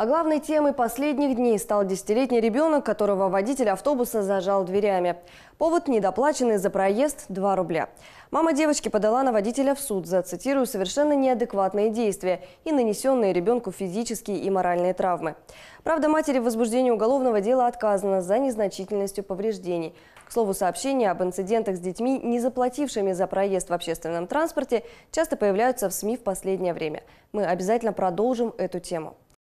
А главной темой последних дней стал десятилетний ребенок, которого водитель автобуса зажал дверями. Повод недоплаченный за проезд – 2 рубля. Мама девочки подала на водителя в суд за, цитирую, совершенно неадекватные действия и нанесенные ребенку физические и моральные травмы. Правда, матери в возбуждении уголовного дела отказано за незначительностью повреждений. К слову, сообщения об инцидентах с детьми, не заплатившими за проезд в общественном транспорте, часто появляются в СМИ в последнее время. Мы обязательно продолжим эту тему.